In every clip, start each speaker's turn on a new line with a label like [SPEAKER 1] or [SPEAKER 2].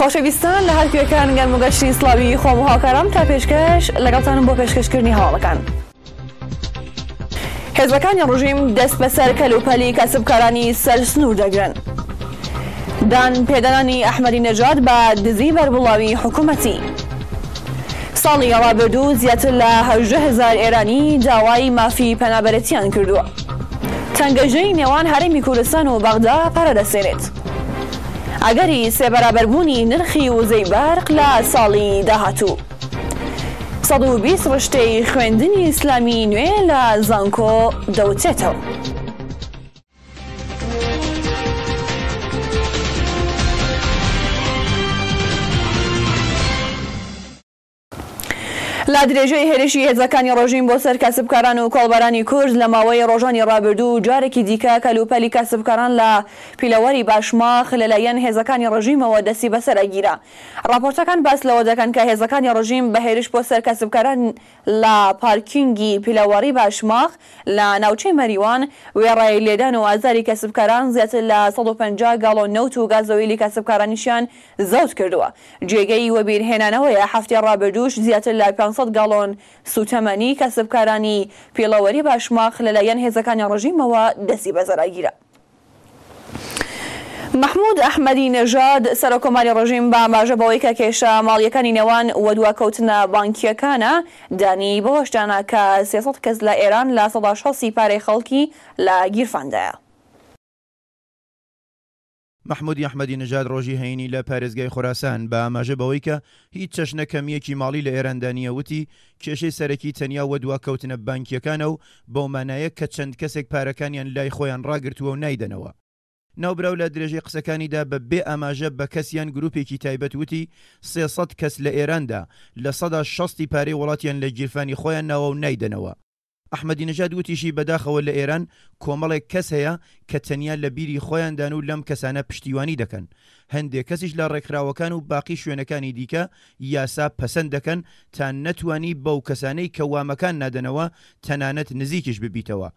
[SPEAKER 1] خۆشەویستان لە هەرکوەکان گەن مگەشتی سلاوی خۆم هاکارم تا پێشکەش لەگەڵتانم بۆ پێشکەشکردنی هاوڵەکان. هێزەکانی ڕژیم دەست بەسەر کەلوپەلی کەسبکارانی سەر سنوور دەگرن. دان پێدانانی ئەحمەدی نەژاد بە دزی بەربڵاوی حکوومەتی. ساڵی ئەوابردوو زیاتر لە هزار ئێرانی داوای مافی پەنابەتیان کردووە. تەنگەژەی نێوان هەرمی کوردستان و بەغدا پارەدەسێنێت. ئەگەری سێبەرابەربوونی نرخی و زەیبارق لە ساڵی داهاتوو. 120 ڕشتەی خوێندنی ئیسلامی نوێ لە زانکۆ دەوتێتەوە. لا درێژەی هێرشی هێزەکانی ڕۆژین بۆ سەر کەسبکاران و کۆڵبەرانی کورد لە ماوەی ڕۆژانی ڕابردوو و جارێکی دیکە کەلوپەلی کەسبکاران لە پیلەوەری باشماخ لەلایەن هێزەکانی ڕژیمەوە دەستی بەسەر ئەگیرا راپۆرتەکان باس لەوە دەکەن کە هێزەکانی ڕژیم بە هێرش بۆ سەر کەسبکاران لە پارکینگی پیلەوەری باشماخ لە ناوچەی مەریوان وێڕای لێدان و ئازاری کەسبکاران زیاتر لە 150 گاڵۆ نەوت و گازۆیلی کەسبکارانیشیان زەوت کردووە جێگەی وەبیرهێنانەوەی هەفتی ڕابردوش زیاتر لە 500 گاڵۆن سوتەمەنی کەسبکارانی پێڵەوەری باشماخ لەلایەن هێزەکانی ڕژیمەوە دەسی بەزەراگیرە. مححمود ئەحمەدی نەژاد سەرۆکۆماری ڕژیم بامباژە بەوەی کە کێشە ماڵیەکانی نێوان وەدووە کەوتنە بانکیەکانە دانی بەوەشدانە کە سێسەد کەس لە ئێران لە سەدا شەسی پارەی خەڵکی لە گیرفاندایە.
[SPEAKER 2] مححمود یحمەدی نژاد ڕۆژی هەینی لە پارێزگای خوراسان بە ئاماژە بەوەی کە هیچ چەشنە کەمیەکی ماڵی لە ئێراندانیە وتی کێشەی سەرەکی تەنیا و دوا کەوتنە بانکیەکانە و بەومانایە کە چەند کەسێک پارەکانیان لای خۆیان ڕاگرتووە و نایدەنەوە ناوبراو لە درێژەی قسەکانیدا بە بێ ئاماژە بە کەسیان گرروپێکی تایبەت وتی سێسە کەس لە ئێراندا لە سەدا شستی پارەی وڵاتیان لە گیرفانی خۆیان ناوە و نایدەنەوە ئەحمەدی نەژاد وتیشی بەداخەوە لە ئێران کۆمەڵێک کەس هەیە کە تەنیا لە بیری خۆیاندان و لەم کەسانە پشتیوانی دەکەن هەندێک کەسیش لە ڕێکراوەکان و باقی شوێنەکانی دیکە یاسا پەسەند دەکەن تا نەتوانی بەو کەسانەی کە وامەکان نادەنەوە تەنانەت نزیکیش ببیتەوە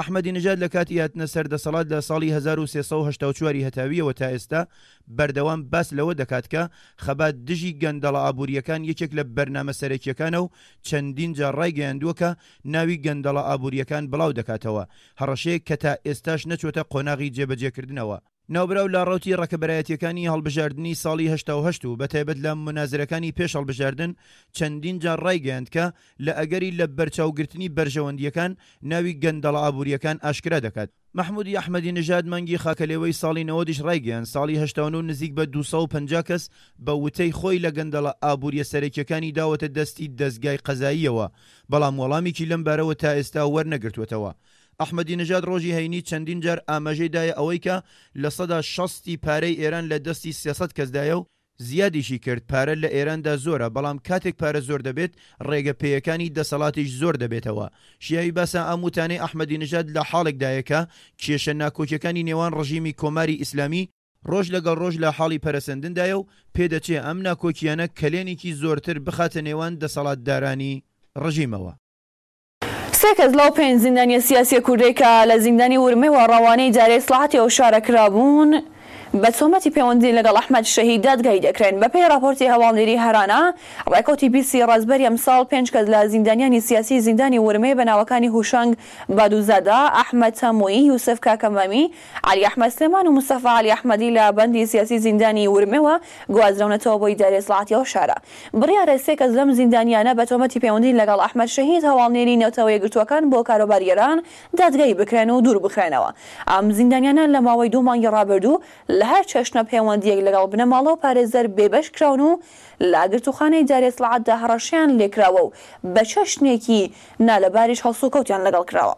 [SPEAKER 2] ئەحمەدی نژاد لە کاتی هاتنە سەردەسەڵات لە ساڵی 1940 هەتاویەوە تا ئێستا بەردەوام باس لەوە دەکات کە خەبات دژی گەندەڵە ئابوووریەکان یەکێک لە بەرنامە سەرەکیەکانە و چەندین جار ڕایگەیاندووەکە ناوی گەندەڵە ئابوووریەکان بڵاو دەکاتەوە هەڕەشەیە کە تا ئێستاش نەچوەتە قۆناغی جێبەجێکردنەوە ناوبراو لە ڕوتی ڕکەبەتیەکانی هەڵبژاردننی ساڵی هشت و بەتیبەت لە منازرەکانی پێش هەڵبژاردن چەندین جار ڕایگەاند کە لە ئەگەری لە بەرچاوگرتنی بەرژەوەندیەکان ناوی گەندەڵ ئابوووریەکان ئاشکرا دەکات محمودی ئەحمەدی نژاد مانگی خاکەلێوەی ساڵی نەوەدیش ڕایگەیان ساڵی هشتان و نزیک بە 250 کەس بە وتەی خۆی لە گەندەڵە ئابوووریە سەرەکیەکانی داوەتە دەستی دەستگای قەزاییەوە بەڵام وەڵامێکی لەم بارەوە تا ئێستا وەرنەگرتوێتەوە ئەحمەدی نژاد ڕۆژی هەینی چەندین جار ئاماژەیدایە ئەوەی کە لە سەدا شستی پارەی ئێران لە دەستی سیاست کەسدایە و زیادیشی کرد پارە لە ئێراندا زۆرە بەڵام کاتێک پارە زۆر دەبێت ڕێگە پێیەکانی دەسەڵاتیش زۆر دەبێتەوە شیایی باسە ئاموتانەی ئەحمەدی نژاد لە حاڵێکدایەکە کێشە ناکۆچەکانی نێوان ڕژیمی کۆماری ئیسلامی ڕۆژ لەگەڵ ڕۆژ لە حاڵی پەرسەندندایە و پێدەچێ ئەم ناکۆکیانە کلێنێکی زۆرتر بخاتە نێوان دەسەڵاتدارانی ڕژیمەوە
[SPEAKER 1] سێ کەس لەو پێنج زیندانیە سیاسی کوردێکە لە زیندانی ورمی و ڕەوانەی جارێک سڵاتی ئەو شارە کرابوون بە سۆمەتی پەیوەندی لەگەڵ ئەحمەد شەهیدات گەی دەکرێن بەپی راپۆرتی هەواڵنێری هەرانە ڕێکۆتی بیسی ڕازبەری ئەمساڵ پێنج کەس لە زیندانیانی سیاسی زیندانی ورمەی بە ناوەکانی هوشنگ بادوزادا ئەحمەد تەمۆیی یوسف کاکەمەمی علی ئەحمەد سلێمان و مستەفا علی ئەحمەدی لە بەندی سیاسی زیندانی ورمەوە گوازرەونەتەوە بۆی دارێسڵاتی و شارە بڕیارە سێ کەس لەم زیندانیانە بە تۆمەتی پەیوەندی لەگەڵ ئەحمەد شەهید هەواڵنێری نەوتەوەی گرتوەکان بۆ کاروباریێران دادگەی بکرێن و دوور بخرێنەوە ئەم زیندانیانە لە ماوەی دوو مانگی ڕابردوو لە هەر چێشنە پەیوەندیەک لەگەڵ بنەماڵەوە پارێزەر بێبش کراون و لاگرتوخانەی جارێسڵعاتدا هەڕەشیان لێکراوە و بە چەشنێکی نالەباریش هەڵسوکەوتیان لەگەڵ کراوە.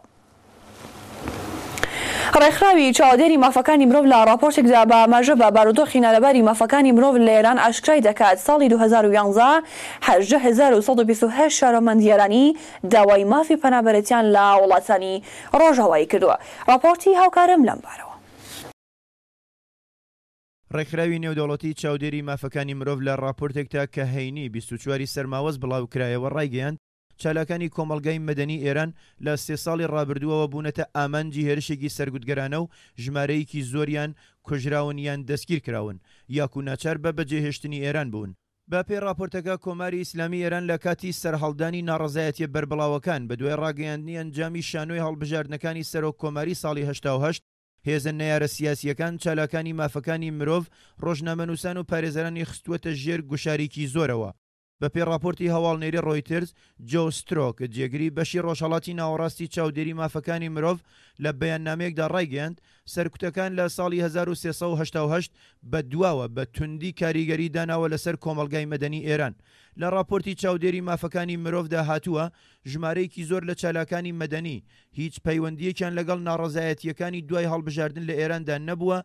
[SPEAKER 1] ڕێکخراوی چاودێری مافەکانی مرۆڤ لە راپۆرتێکدا بە مەژە بە بارودۆخی نالەباری مافەکانی مرۆڤ لە ئێران ئاشکای دەکات ساڵی 2011 شارەمەندیێرانی داوای مافی پەنابەتیان لە وڵاتانی ڕۆژەوایی کردووە راپۆرتی هاوکارم لەمبارەوە.
[SPEAKER 2] ڕێکخراوی نێودەوڵەتی چاودێری مافەکانی مرۆڤ لە راپۆرتێکدا کە هەینی 24واری سەرماوەز بڵاوکرایەوە ڕایگەیاند چالاکانی کۆمەلگای مەدەنی ئێران لە سێ ساڵی ڕابردووەوە بوونەتە ئامانجی هێرشێکی سرگوتگەرانە و ژمارەیەکی زۆریان کوژراون یان دەستگیر کراون یاکو ناچار بە بەجێهێشتنی ئێران بوون. بە پێی راپۆرتەکە کۆماری ئیسلامی ئێران لە کاتی سەرهەڵدانی ناڕزایەتی بربڵاوەکان بە دوێ ڕاگەیاندنی ئەنجامی شانۆی هەڵبژاردنەکانی سەرۆک کۆماری ساڵی 1970 هێزە نەیارە سیاسیەکان چالاکانی مافەکانی مرۆڤ ڕۆژنامەنووسان و پارێزەرانی خستووەتە ژێر گوشارێکی زۆرەوە بە پێڕاپۆرتی هەواڵنێری ڕۆیترز جۆسترۆک جێگری بەشی ڕۆژهڵاتی ناوەڕاستی چاودێری مافەکانی مرۆڤ لە بەیاننامەیەکدا ڕایگەاند سەرکوتەکان لە ساڵی 1970 بە دواوە بە توندی کاریگەری داناوە لەسەر کۆمەلگای مەدەنی ئێران لە راپۆرتی چاودێری مافەکانی مرۆڤدا هاتووە ژمارەیەکی زۆر لە چالاکانی مەدەنی هیچ پەیوەندیەکیان لەگەڵ ناڕزایەتیەکانی دوای هەڵبژاردن لە ئێراندا نەبووە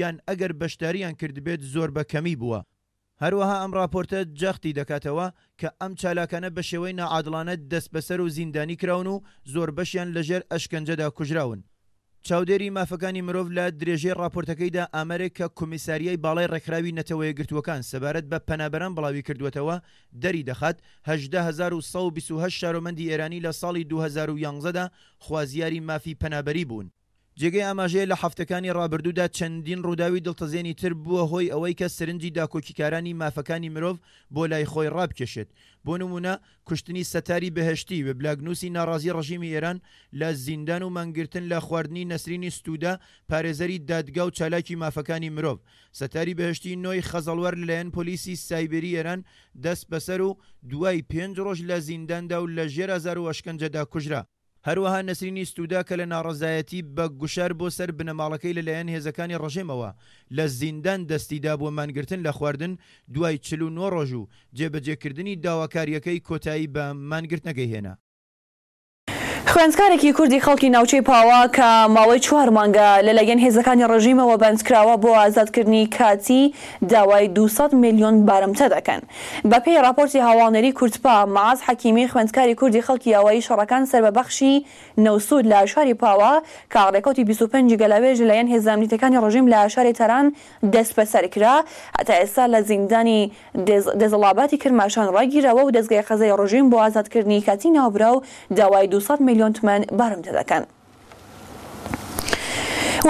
[SPEAKER 2] یان ئەگەر بەشداریان کردبێت زۆر بە کەمی بووە هەروەها ئەم راپۆرتە جەختی دەکاتەوە کە ئەم چالاکانە بە شێوەی نەعادلانە دەست بەسەر و زیندانی کراون و زۆر بەشیان لەژێر ئەشکنجەدا کوژراون. چاودێری مافەکانی مرۆڤ لە درێژەی راپۆرتەکەیدا ئامەرێک کە کمیساریای باڵای ڕێکراوی نەتەوەی گرتووەکان سەبارەت بە پەنابەران بڵاوی کردوێتەوە دەری دەخات 1920 شارۆمەندی ئێرانی لە ساڵی 2011دا خوازیاری مافی پەنابەری بوون. جێگەی ئاماژەیە لە هەفتەکانی ڕابردوودا چەندین ڕووداوی دڵتەزێنی تر بووە هۆی ئەوەی کە سرنجی داکۆکیکارانی مافەکانی مرۆڤ بۆ لای خۆی ڕابکێشێت بۆ نمونە کوشتنی سەتاری بەهشتی بە بلاگنووسی ناڕازی ڕژیمی ئێران لە زیندان و مانگرتن لە خواردنی نسرینی سوودا پارێزەری دادگا و چالاکی مافەکانی مرۆڤ سەتاری بەهشتی نۆی خەزەڵوەر لەلایەن پۆلیسی سایبری ئێران دەست بەسەر و دوای پێنج ڕۆژ لە زینداندا و لە ژێر 1970 کوژرا هەروەها نسرینی سوودا کە لە ناڕزایەتی بە گوشار بۆ سەر بنەماڵەکەی لەلایەن هێزەکانی ڕژێمەوە لە زیندان دەستیدا بۆ مانگرتن لە خواردن دوای چلو نۆ ڕۆژ و جێبەجێکردنی داواکاریەکەی کۆتایی بە مانگرت نەگەی هێنا
[SPEAKER 1] خوێندکارێکی کوردی خەڵکی ناوچەی پاوا کە ماوەی چوار مانگە لە لەگەن هێزەکانی ڕژیمەوە بەندکراوە بۆ ئازادکردنی کاتی داوای 200 میلیۆن بارمتە دەکەن بە پێی راپۆرتی هاواڵنەری کورتپا ماز حەکیمی خوێندکاری کوردی خەڵکی یاوایی شەڕەکان سربەبەخشی نەوسود لە شاری پاوا کاڕێکوتی 25 گەلەوێژ لەەن هێزانیتەکانی ڕژیم لە شاری تەران دەست بەسەرکرا هەتا ئێستا لە زیندانی دەزڵاباتی کرماشان ڕاگیرەوە و دەستگای خەزای ڕژیم بۆ ئازادکردنی کاتی ناوبرا و داوای 200 میلیۆن میلیۆن تومان بارم دەدەکەن.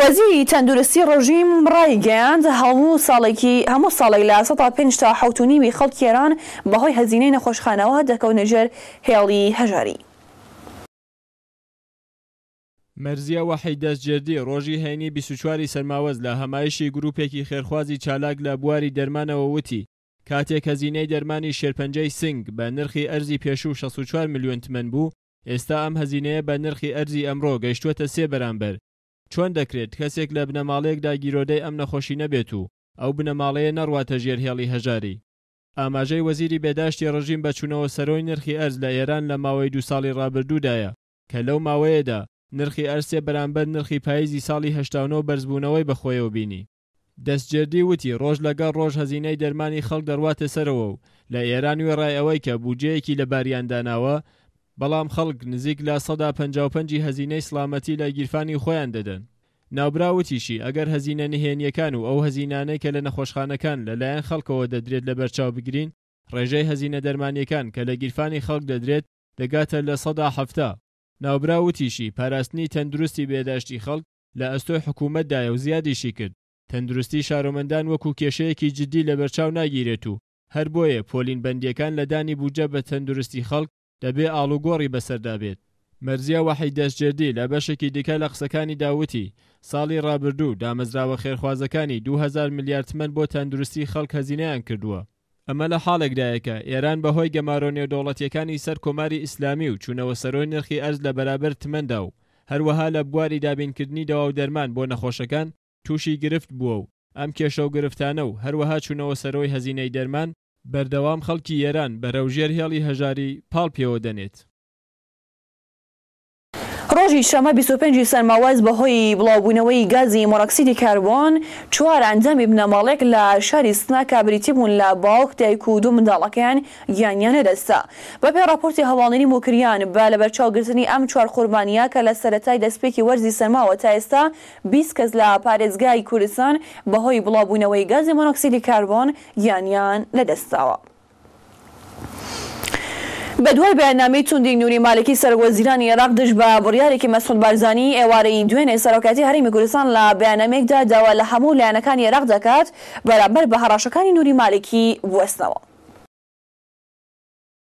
[SPEAKER 1] وەزیری تەندروستی ڕژیم ڕایگەیاند هەموو ساڵێکی هەموو ساڵێک لە سە پێ تا حوتنیوی خەڵکێران بەهۆی هەزینەی نەخۆشخانەوە دەکەونەژێر هێڵی هەژاری.
[SPEAKER 3] مەرزیە وەحی دەستجێردی ڕۆژی هەینی 24واری سەرماوەز لە هەمایشی گرروپێکی خێرخوازی چالاک لە بواری دەرمانەوە وتی کاتێک هەزینەی دەرمانی شێرپەنجەی سنگ بە نرخی ئەرزی پێش و 64 میلیۆن تمەن بوو ئێستا ئەم هەزینەیە بە نرخی ئەرزی ئەمڕۆ گەیشتووەتە سێ بەرامبەر چۆن دەکرێت کەسێک لە بنەماڵەیەکدا گیرۆدەی ئەم نەخۆشی نەبێت و ئەو بنەماڵەیە نەڕواتە ژێرهێڵی هەژاری ئاماژەی وەزیری بێداشتی ڕژیم بەچوونەوە سەرۆی نرخی ئەرز لە ئێران لە ماوەی دو ساڵی ڕابردوودایە کە لەو ماوەیەدا نرخی ئەرسێ بەرامبەر نرخی پاییزی ساڵی هشتاونەوە بەرزبوونەوەی بەخۆیەوە بینی دەستجێردی وتی ڕۆژ لەگەڵ ڕۆژ هەزینەی دەرمانی خەڵک دەڕواتە سەرەوە و لە ئێران وێڕای ئەوەی کە بودجەیەکی لە باریانداناوە بەڵام خەڵک نزیک لە سەدا 55 هەزینەی سلامەتی لە گیرفانی خۆیان دەدەن ناوبراوتیشی ئەگەر هەزینە نهێنیەکان و ئەو هەزینانەی کە لە نەخۆشخانەکان لەلایەن خەڵکەوە دەدرێت لە بەرچاو بگرین ڕێژەی هەزینە دەرمانیەکان کە لە گیرفانی خەڵک دەدرێت دەگاتە لە سەدا هەفتە ناوبراوتیشی پاراستنی تەندروستی بێداشتی خەڵک لە ئەستۆی حکوومەتدایە و زیادیشی کرد تەندروستی شارۆمەندان وەکو کێشەیەکی جدی لە بەرچاو ناگیرێت و هەر بۆیە پۆلین بەندیەکان لە دانی بوجە بە تەندروستی خەڵک دەبێ ئاڵوگۆڕی بەسەردابێت مەرزیە وەحی دەستجێردی لە بەشێکی دیکە لە قسەکانی داوتی ساڵی ڕابردوو دامەزراوە خێرخوازەکانی 2000 میلیاردمەند بۆ تەندروستی خەڵک هەزینیان کردووە ئەمە لە حاڵێکدایەکە ئێران بەهۆی گەمارۆ نێودوڵەتیەکانی سەر کۆماری ئیسلامی و چوونەوە سەرۆی نرخی ئەرز لە بەرابەر تمەندا و هەروەها لە بواری دابینکردنی داوا و دەرمان بۆ نەخۆشەکان تووشی گرفت بووە و ئەم کێشە و گرفتانە و هەروەها چوونەوە سەرۆی هەزینەی دەرمان بەردەوام خەڵکی ئێران بە رەوژێر هێڵی هەژاری پاڵ پێوە دەنێت
[SPEAKER 1] ڕۆژی شەمە 25 سەرماواز بەهۆی بڵاوبوونەوەی گازی مۆرەکسیدی کاربوون چوار ئەنجەمی بنەماڵێک لە شاری سنا کابریتی بوون لە باوک دایک و دوو منداڵەکەیان یانیانە دەستا بە پێ راپۆرتی هەواڵێنی موکریان بە لەبەر چاوگرتنی ئەم چوار قوربانیا کە لە سەتای دەستپێکی وەرزی سەرماوە تا ئێستا 20 کەس لە پارێزگای کوردستان بەهۆی بڵاوبوونەوەی گازی مۆنۆکسیدی کاربوون یانیان لەدەستاوە. بە دوای بەیانامی توندی نووری مالکی سەرۆزیرانی عێراق دش بە بڕیارێکی مەسخود بارزانانی ئێوارەی دوێنێ سەرۆکاتی هەرمی گورستان لە بەیانامێکدا داوا لە هەموو لایەنەکان عێراق دەکات بەرامبەر بە هەڕاشەکانی نووری مالکی بستنەوە.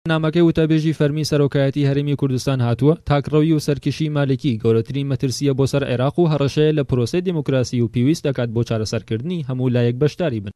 [SPEAKER 4] نامەکەی وتەبێژی فەرمی سەرۆکایەتی هەرمی کوردستان هاتووە تاکڕەوی و سەرکشی مالکی گەورەترین مەترسیە بۆ سەر عێراق و هەڕەشەیە لە پرۆسی دموکراسی و پێویست دەکات بۆ چارەسەرکردنی هەموو لایەک بەشداری بن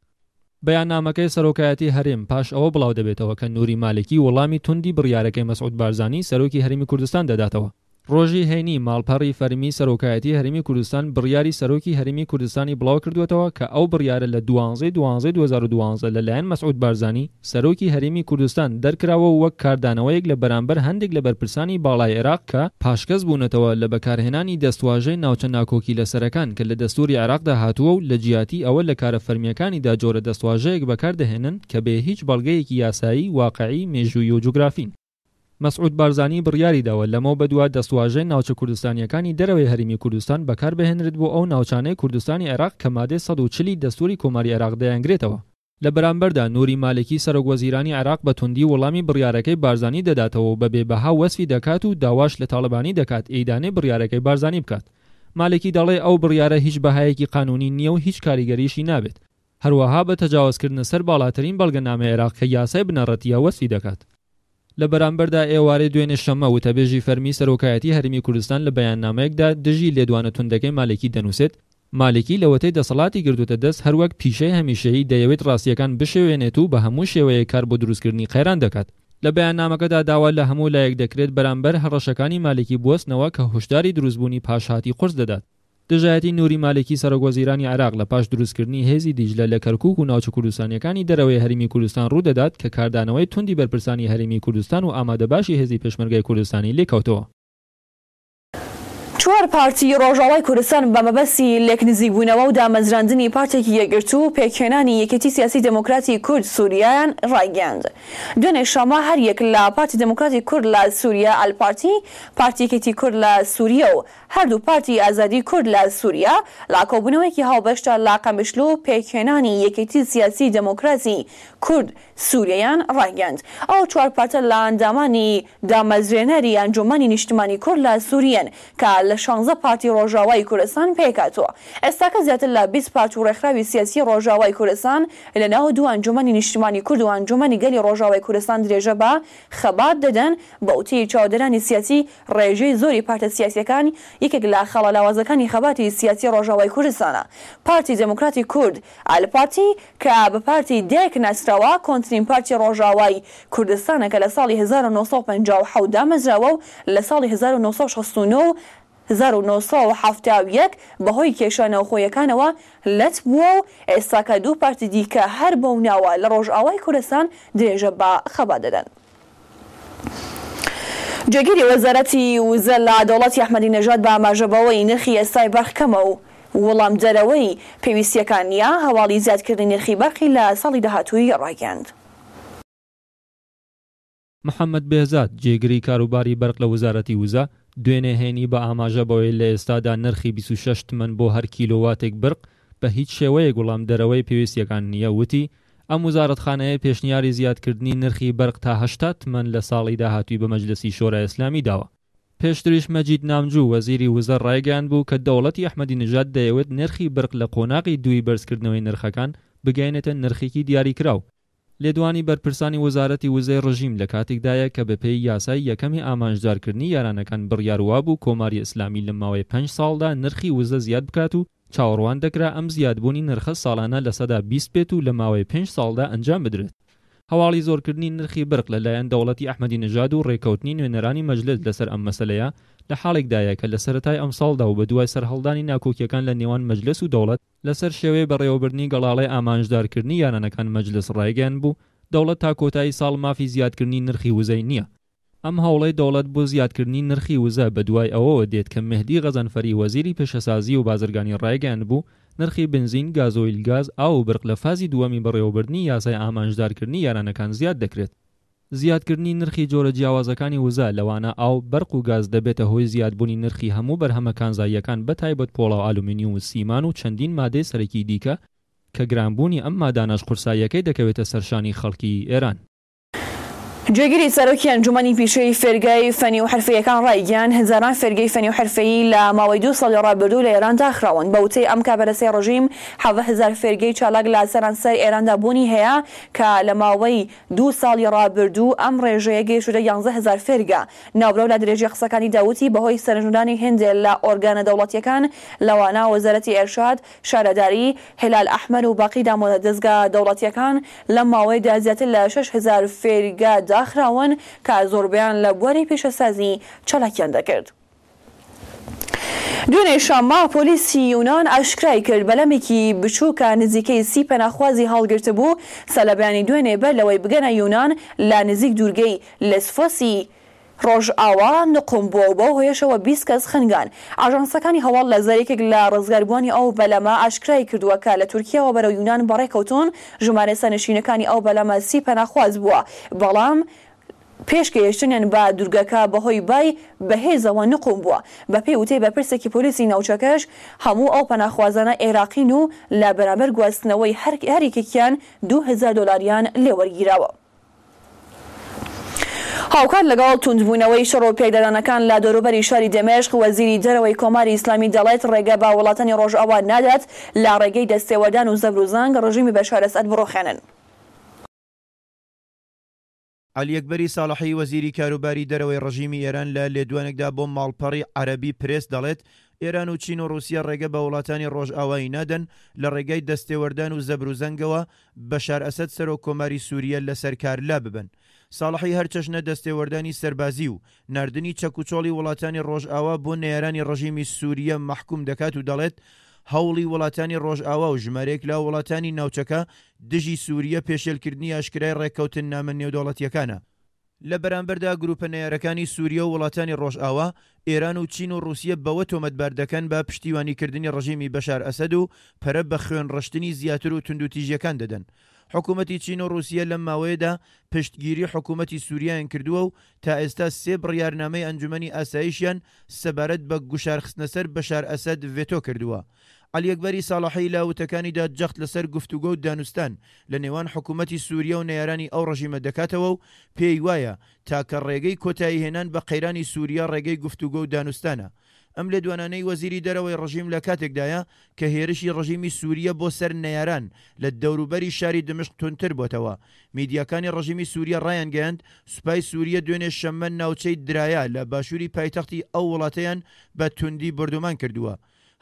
[SPEAKER 4] بەیانامەکەی سەرۆکایەتی هەرێم پاش ئەوە بڵاو دەبێتەوە کە نووری مالێکی وەڵامی توندی بڕیارەکەی مەسعود بارزانانی سەرۆکی هەرمی کوردستان دەداتەوە ڕۆژی هەینی ماڵپەڕی فەرمی سەرۆکایەتی هەرمی کوردستان بڕیاری سەرۆکی هەرمی کوردستانی بڵاو کردوێتەوە کە ئەو بڕیارە لە دوانزی دوانزی 2012 لەلایەن مەسعود بارزانانی سەرۆکی هەرمی کوردستان دەرکراوە وەک کاردانەوەیەک لە بەرامبەر هەندێک لە بەرپرسانی باڵای عێراق کە پاشکەس بوونەتەوە لە بەکارهێنانی دەستواژەی ناوچە ناکۆکی لەسەرەکان کە لە دەستوری عراقدا هاتووە و لە جیاتی ئەوە لە کارە فەرمیەکانی داجۆرە دەستواژەیەک بەکاردەهێنن کە بێ هیچ بەڵگەیەکی یاسایی واقعی مێژووی و جوگرافین مەسعود بارزانانی بڕیاری داوە لەمەەوە بەدووە دەستواژەی ناوچە کوردستانیەکانی دەرەوەی هەرمی کوردستان بەکار بهێنرت بۆ ئەو ناوچانەی کوردستانی عێراق کە مادە 140 دەستوری کۆماری عێراق دەیانگرێتەوە لە بەرامبەردا نوری مالکی سەرۆگوەزیرانی عراق بە توندی وەڵامی بڕیارەکەی بارزانانی دەداتەوە بە بێبەها وەسفی دەکات و داواش لە تاالبانی دەکات ئەیدانێ بڕیارەکەی بارزانانی بکات مالێکی دەڵێ ئەو بڕیارە هیچ بەهایەکی قانونی نییە و هیچ کاریگەریشی نابێت هەروەها بە تەجاوزکردن سەر باڵاترین بەڵگەنامە عێراق کە یاسای بنەڕەتیە وەسی دەکات لە بەرامبەردا ئێوارەی دوێنێ شەمە و تەبێژی فەرمی سەرۆکایەتی هەرمی کوردستان لە بەیاننامەیەکدا دژی لێدوانە توندەکەی مالێکی دەنووسێت مالێکی لەوەتەی دەسەڵاتی گردوتە دەست هەروەک پیشەی هەمیشەیی دەیەوێت ڕاستیەکان بشێوێنێت و بە هەموو شێوەیە کار بۆ دروستکردنی قەیران دەکات لە بەیاننامەکەدا داوا لە هەموو لایەک دەکرێت بەرامبەر هەڕەشەکانی مالێکی بوەستنەوە کە هوشداری دروستبوونی پاشهاتی قرس دەدات دژایەتی نوری مالێکی سەرۆگۆزیرانی عراق لە پاش دروستکردنی هێزی دیجلە لە کەرکک و ناوچە کوردستانیەکانی دەرەوەی هەرمی کوردستان ڕوودەدات کە کاردانەوەی توندی بەرپرسانی هەرمی کوردستان و ئامادەباشی هێزی پێشمەرگای کوردستانی لێکەوتەوە
[SPEAKER 1] چوار پارتی ڕۆژاوای کوردستان بە مەبەسی لێکنزیبوونەوە و دامەزراندنی پارتێکی یەگرتو و پێکێنانی یەکەتی سیاسی دموکراتی کورد سووریایان ڕایگەاند دوێنێ شەما هەر یەک لە پارتی دموکراتی کورد لە سووریا ئەلپارتی پارتیەکەتی کورد لە سووریە و هەردوو پارتی ئازادی کورد لە سووریا لاکۆبوونەوەیکی هاوبەشتە لاقەمشلو و پێکێنانی یەکێتی سیاسی دموکراسی کورد سووریان ڕایگەند ئەو چوار پارتە لە ئەندامانی دامەزرێنەری ئەنجومانی نیشتمانی کورد لە سووریەن کە لە شانزە پارتی ڕۆژاوای کوردستان پێکاتوە ئێستا کە زیاتر لە 20 پارت و ڕێکخراوی سیاسی ڕۆژاوای کوردستان لە ناو دوو ئەنجومانی نیشتمانی کورد و ئەنجومانی گەلی ڕۆژاوای کوردستان درێژە بە خەبات دەدەن بەوتی چاودەرانی سیاسی ڕێژەی زۆری پارتە سیاسەکانی یەکێک لە خەڵەلاوازەکانی خەباتی سیاسی ڕۆژاوای کوردستانە پارتی دموکراتی کورد ئالپاتی کە بە پارتی دێک نەسرەوە کۆنتترین پارتی ڕۆژاوای کوردستانە کە لە ساڵی 1950 دامەزراوە و لە ساڵی 1969 1970 بەهۆی کێشانەوەخۆیەکانەوە لەت بووە و ئێستاکە دوو پارتی دیکە هەر بەو ناوە لە ڕۆژئاوای کوردستان درێژە بە خەبا دەدەن. جێگیری وەزارەتی وزە لە دەوڵەتی ئەحمەدی نەژاد بە ئاماژەبەوەی نرخی ئێستای بەرخکەمە و وەڵام دەرەوەی پێویستیەکانیا هەواڵی زیادکردنی نرخی بەرخی لە ساڵی داهاتووی ڕاگەاند.
[SPEAKER 4] محەممەد بێزاد جێگری کاروباری بەرق لە وەزارەتی وزە دوێنێ هێنی بە ئاماژەبەوەی لە ئێستادا نرخی 26 من بۆ هەر کیلوواتێک برق بە هیچ شێوەیە گوڵام دەرەوەی پێویستیەکان نییە وتی ئەم وزارەتخانەیە پێشنیاری زیادکردنی نرخی بەرق تاهشتات من لە ساڵی داهاتوی بە مەجلسی شۆرە ئسلامی داوە پێشتریش مەجید نامجوو وەزیری وزەر ڕایگەیان بوو کە دەوڵەتی ئەحمەدی نژات دەیەوێت نرخی برق لە قۆناقی دوی بەرزکردنەوەی نرخەکان بگەینێتە نرخێکی دیاریکراو لێدوانی بەرپرسانی وەزارەتی وزەی ڕژیم لە کاتێکدایە کە بە پێی یاسای یەکەمی ئامانجدارکردنی یارانەکان بڕیارووا بوو کۆماری ئسلامی لە ماوەی 5 ساڵدا نرخی وزە زیاد بکات و چاوەڕوان دەکرا ئەم زیادبوونی نرخە ساڵانە لە سەدا 20 بێت و لە ماوەی 5 ساڵدا ئەنجام بدرێت هەواڵی زۆرکردنی نرخی برق لەلایەن دەوڵەتی ئەحمەدی نژاد و ڕێکەوتنی نوێنەرانی مەجلت لەسەر ئەم مەسلەیە لە حاڵێکدایە کە لە سەتای ئەم ساڵدا و بە دوای سەرهەڵدانی ناکۆکیەکان لە نێوان مەجلس و دەوڵەت لەسەر شێوەیە بەڕێوەبرنی گەڵاڵی ئامانجدارکردنی یانانەکان مەجلس ڕایگەیان بوو دەوڵەت تا کۆتایی ساڵ مافی زیادکردنی نرخی وزەی نییە ئەم هەوڵی دەوڵەت بۆ زیادکردنی نرخی وزە بە دوای ئەوەوە دێت کە مهدی غەزەنفەری وەزیری پێشەسازی و بازرگانی ڕایگەان بوو نرخی بنزین گازۆیل گاز ئاو و برق لە فازی دووەمی بەڕێوەبردننی یاسای ئامانجدارکردنی یارانەکان زیاد دەکرێت زیادکردنی نرخی جۆرە جیاوازەکانی وزە لەوانە ئاو بەرق و گاز دەبێتە هۆی زیادبوونی نرخی هەموو بەرهەمەکان زاییەکان بەتایبەت پۆڵا و ئالومینیوم و سیمان و چەندین مادەی سەرەکی دیکە کە گرانبوونی ئەم مادانەش قورسایەکەی دەکەوێتە سەرشانی خەڵکی ئێران
[SPEAKER 1] جێگیری سەرۆکی ئەنجومی پیشەی فێرگای فەنی و حرفەکان ڕایگەیان هزاران فێرگەی فەنی و حرفەیە لە ماوەی دو ساڵی ڕابردوو لە ئێران داخراون بەوتەی ئەم کابەرەسی ڕژیم هزار فێرگەی چالاک لە سەرانسەر ئێراندا بوونی هەیە کە لە ماوەی دو ساڵی ڕابردوو ئەم ڕێژەیە گەیشتە 110هزار فێرگە ناوبرە لە درێژی قسەکانی داوتی بەهۆی سەرنجدانی هەندێک لە ئۆرگانە دەوڵەتیەکان لەوانە وەزارەتی ئێرشاد شارەداری هلال ئەحمەر و باقی دامۆدە دەستگا دەوڵەتیەکان لە ماوەی دازیاتر لە 6هزار فێرگادا داخراون کە زۆربیان لە بواری پێشەسازی چالاکیان دەکرد. دوێنێ شەما پۆلیسی یونان ئاشکرای کرد بەلەمێکی بچووکە نزیکەی سی پەناخوازی هەڵگرتە بوو سەلەبیانی دوێنێ بەر لەوەی بگەنە یونان لە نزیک دوورگەی لەسفۆسی ڕۆژئاوا نقم بووە بۆ هۆیشەوە بیست کەس خنگان ئاژانسەکانی هەواڵ لە زەرێکێک لە ڕزگاربوونی ئەو بەلەما ئاشکرای کردووەکە لە تورکیاەوە بەرەو یونان بەڕێکەوتون ژمارە سەنشینەکانی ئەو بەلەمە سی پەناخواز بووە بەڵام پێشکەهێشتنیان بە دورگەکە بەهۆی بای بەهێزەوە نقوم بووە بە پێی وتێ بە پرسێکی پۆلیسی ناوچەکەش هەموو ئەو پەناخوازانە عێراقین و لە بەرامبەر گواستنەوەی هەرێکێکیان 2000 دلاریان لێوەرگیراوە. هاوکات لەگەڵ توندبوونەوەی شەڕۆ پێدەرانەکان لا دەوروبەری شاری دەمێشق وەزیری دەرەوەی کۆماری ئیسلامی دەڵێت ڕێگە با وڵاتانی ڕۆژئاوا نادات لا ڕێگەی دەستێوەدان و زەبروزانگ ڕژیمی بەشارەسەد بڕۆخێنن.
[SPEAKER 2] علیەکبەری ساڵحی وەزیری کاروباری دەرەوەی ڕژیمی ئێران لە لێدوانێکدا بۆ ماڵپەڕی عەربی پرێس دەڵێت ئێران و چین و رووسیا ڕێگە بە وڵاتانی ڕۆژئاوایی نادەن لە ڕێگەی دەستێوەردان و زەبروزەنگەوە بەشار ئەسد سەرۆ کۆماری سووریە لەسەر کارلا ببن. ساڵحی هەرچەشنە دەستێوەردانی سەربازی و نردنی چەکوچۆڵی وڵاتانی ڕۆژئاوا بۆ نێرانی ڕژیمی سووریە محکوم دەکات و دەڵێت هەوڵی وڵاتانی ڕۆژئاوا و ژمارێک لا وڵاتانی ناوچەکە دژی سووریە پێشێلکردنی ئاشکرای ڕێککەوتن نامە نێودوڵەتیەکانە لە بەرامبەردا گروپە نەیەرەکانی سووریە و وڵاتانی ڕۆژئاوا ئێران و چین و رووسیە بەوە تۆمەتبار دەکەن بە پشتیوانیکردنی ڕژیمی بەشار ئەسەد و پەرە بە خوێن ڕشتنی زیاتر و تونندوتیژیەکان دەدەن حکوومەتتی چین و رووسیا لە ماوەیەدا پشتگیری حکوومەتتی سووریان کردووە و تا ئێستا سێ بڕیارنامەی ئەنجومی ئاساییشیان سەبارەت بە گوشارخستنەسەر بەشار ئەسد ڤێتۆ کردووە. ئەلیەکبەری ساڵحی لاوتەکانیدا جەخت لەسەر گفتوگە و دانوستان لە نێوان حکوومەتتی سووریە و نەیارانی ئەو ڕژیمە دەکاتەوە و پێی وایە تاکە ڕێگەی کۆتایی هێنان بە قەیرانی سووریا ڕێگەی گفتوگە و دانوستانە ئەم لە دوانانەی وەزیری دەرەوەی ڕژیم لە کاتێکدایە کە هێرشی ڕژیمی سووریە بۆ سەر نەیاران لە دەوروبەری شاری دمشق تونتر بۆتەوە میدیاکانی ڕژیمی سووریە ڕایەنگەیاند سوپای سووریە دوێنێ شەمە ناوچەی درایە لە باشووری پایتەختی ئەو وڵاتیان بە توندی بردومان کردووە.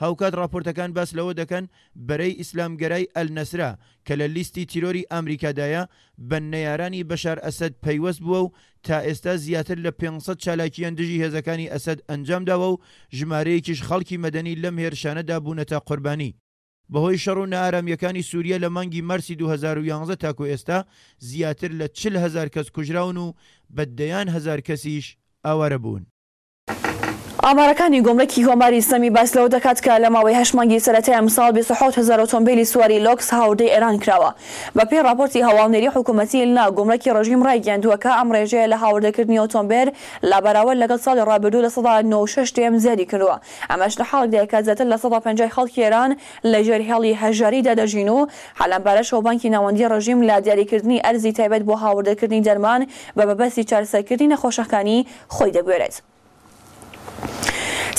[SPEAKER 2] هاوکات راپۆرتەکان باس لەوە دەکەن بەرەی ئیسلامگەرای ئەلنەسرا کە لە لیستی تیرۆری ئەمریکادایە بە نەیارانی بەشار ئەسد پەیوەست بووە و تا ئێستا زیاتر لە 500 چالاکیان دژی هێزەکانی ئەسد ئەنجامداوە و ژمارەیەکیش خەڵکی مەدەنی لەم هێرشانەدا بوونەتە قوربانی بەهۆی شەڕ و نارامیەکانی سووریە لە مانگی مەرسی 2011 تاکو ئێستا زیاتر لە 40 هزار کەس کوژراون و بەدەیان هزار کەسیش ئاوارە بوون.
[SPEAKER 1] ئامارەکانی گۆمرەی هۆماری سەمی باس لەو دەکات کە لە ماوەی هەشمانگی سەتای ئەمساڵ 1970 ئۆتۆمبیلی سواری لۆکس هاوردەی ئێران کراوە بە پێی راپۆرتی هەواڵنێری حکوومەتی لنا گۆمرەی ڕژیم ڕایگەاندووەکە ئەم ڕێژەیە لە هاوردەکردنی ئۆتۆمبیل لە بەراوە لەگەڵ ساڵی ڕابردوو لە 1996 دێم زیادی کردووە ئەمەش لە حاڵکدایکە زیاتر لە 150 خەڵکی ئێران لە ژێرهێڵی هەژاری دەدەژین و حەلمبارە شەوبانکی ناوەندی ڕژیم لە دیاریکردنی ئەرزی تایبەت بۆ هاوردەکردنی دەرمان بە بەبەستی چارسەکردی نەخۆشەکانی خۆی دەگوێرێت.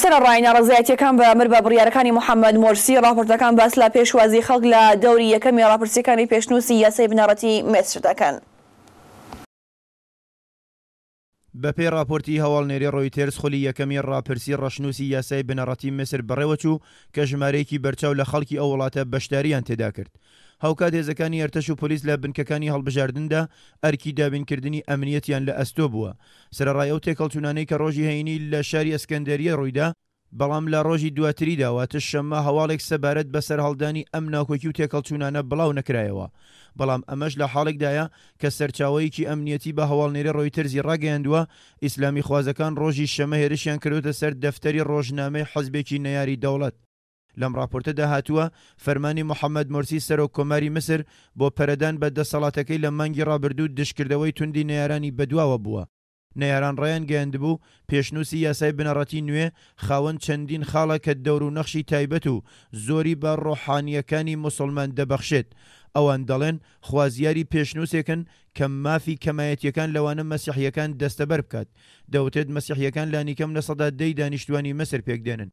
[SPEAKER 1] سرە ڕایە ڕزایەتەکان بە مر بە بڕیارەکانی محەممەد مرسی راپۆرتەکان باس لە پێشوازی خەڵک لە دەوری یەکەمی راپرسیەکانی پێشنووسی یاسای بنەڕەتی مێسر دەکەن.
[SPEAKER 2] بە پێی راپۆرتی هەواڵنێری ڕۆی تێرس خۆلی یەکەمی راپرسی ڕشنووسی یاسای بنەڕەتی مسر بڕێوەچوو کە ژمارەیەکی بەرچاو لە خەڵکی ئەو وڵاتە بەشداریان تێدا کرد. هەوکا دێزەکانی ئەرتەش و پلیس لە بنکەکانی هەڵبژاردندا ئەرکی دابینکردنی ئەمنیەتیان لە ئەستۆ بووە سرەڕای ئەو تێکەڵچوونانەی کە ڕۆژی هەینی لە شاری ئەسکەندریە ڕوویدا بەڵام لە ڕۆژی دواتریداواتە شەممە هەواڵێک سەبارەت بەسەر هەڵدانی ئەم ناکۆکی و تێکەڵچوونانە بڵاو نەکرایەوە بەڵام ئەمەش لە حاڵێکدایە کە سەرچاوەیەکی ئەمنیەتی بە هەواڵنێرە ڕۆی تەرزی ڕاگەیاندووە ئیسلامی خوازەکان ڕۆژی شەمە هێرشیان کردوتە سەر دەفتەری ڕۆژنامەی حەزبێکی نەیاری دەوڵەت لەم راپۆرتە داهتووە فەرمانی محەممەد مرسی سەرۆک کۆماری مسر بۆ پەرەدان بە دەسەڵاتەکەی لە مانگی ڕابردوو دشکردەوەی توندی نەیارانی بەدواوە بووە نەیاران ڕێیان گەیاندبوو پێشنووسی یاسای بنەڕەتی نوێ خاوەن چەندین خاڵە کە دەور و نەخشی تایبەت و زۆری بە ڕۆحانیەکانی مسلمان دەبەخشێت ئەوان دەڵێن خوازیاری پێشنووسێکن کە مافی کەمایەتیەکان لەوانە مەسیحیەکان دەستەبەر بکات دەوتێت مەسیحیەکان لانیکەم لە سەدا دەی دانیشتوانی مەسر پێک دێنن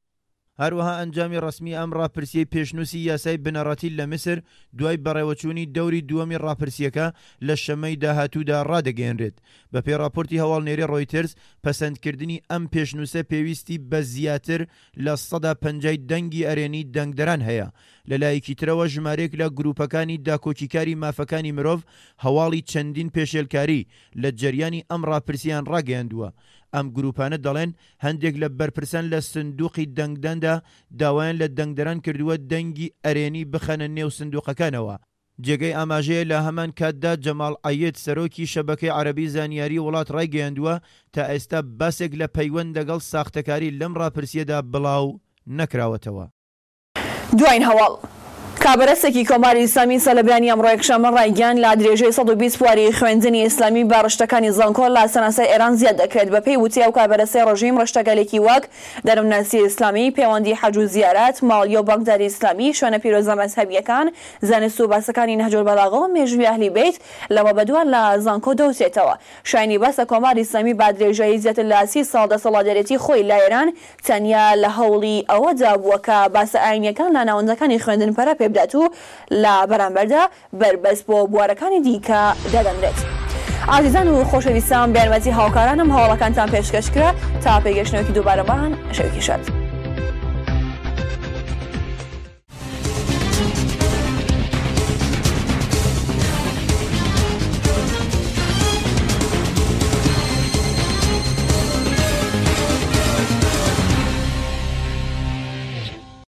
[SPEAKER 2] هەروەها ئەنجامی ڕسمی ئەم ڕاپرسی پێشنووسی یاسای بنەڕەتی لە مسر دوای بەڕێوەچوونی دەوری دووەمی ڕاپرسیەکە لە شەمەی داهاتوودا ڕدەگەێنرێت بە پێ راپۆرتی هەواڵ نێری ڕۆیترس پەسەندکردنی ئەم پێشنووسە پێویستی بە زیاتر لە سەدا پەنجای دەنگی ئەرێنی دەنگدەران هەیە لە لایەکی ترەوە ژمارێک لە گروپەکانی داکۆکیکاری مافەکانی مرۆڤ هەواڵی چەندین پێشێلکاری لە جریانی ئەم ڕاپرسیان ڕاگەاندووە ئەم گروپانە دەڵێن هەندێک لە بەرپرسن لە سندوقی دەنگدەندا داوایان لە دەنگدەران کردووە دەنگی ئەرێنی بخەنە نێو سندوقەکانەوە جێگەی ئاماژەیە لە هەمان کاتدا جەماڵ ئاەت سەرۆکی شەبەکەی عەربی زانیاری وڵات ڕێگەیاندووە تا ئێستا بەسێک لە پەیوەند دەگەڵ ساختەکاری لەم ڕاپرسیەدا بڵاو نەکراوەتەوە.
[SPEAKER 1] دوین هەواڵ. کابرەسێکی کۆماری ئیسلامی سەلبیانی ئەمڕۆ یەکشەمە ڕایگەان لا درێژەی 120 پواری خوێندنی ئیسلامی با ڕشتەکانی زانکۆ لا سەناسای ئێران زیاد دەکرێت بە پێی وتی ئەو کابرەسەی ڕژیم ڕشتەگەلێکی واک دەرمناسی ئیسلامی پەیوەندی حەج و زیارات ماڵی و بانکداری ئیسلامی شوێنە پیرۆزە مەذهبیەکان زانست و باسەکانی نەجۆر بەلاغۆ مێژوی ئەهلی بیت لەوە بەدووە لە زانکۆ دەوسێتەوە شاینی بەسە کۆماری ئیسلامی با درێژەی زیاتر لە سی ساڵ دەسەڵادێتی خۆی لە ئێران تەنیا لە هەوڵی ئەوەدا بووە کە باسە ئاینیەکان لە ناوەندەکانی خوێندن پەرە پێ پێ بدات و لە بەرامبەردا بربەست بۆ بوارەکانی دیکە دەدەمرێت. ئازیزان و خۆشەویستان بێرمەتی هاوکارانم هەوڵەکانتان پێشکەش کرا تا پێگەشتنەوەکی دووبارەمان شەوکی شات.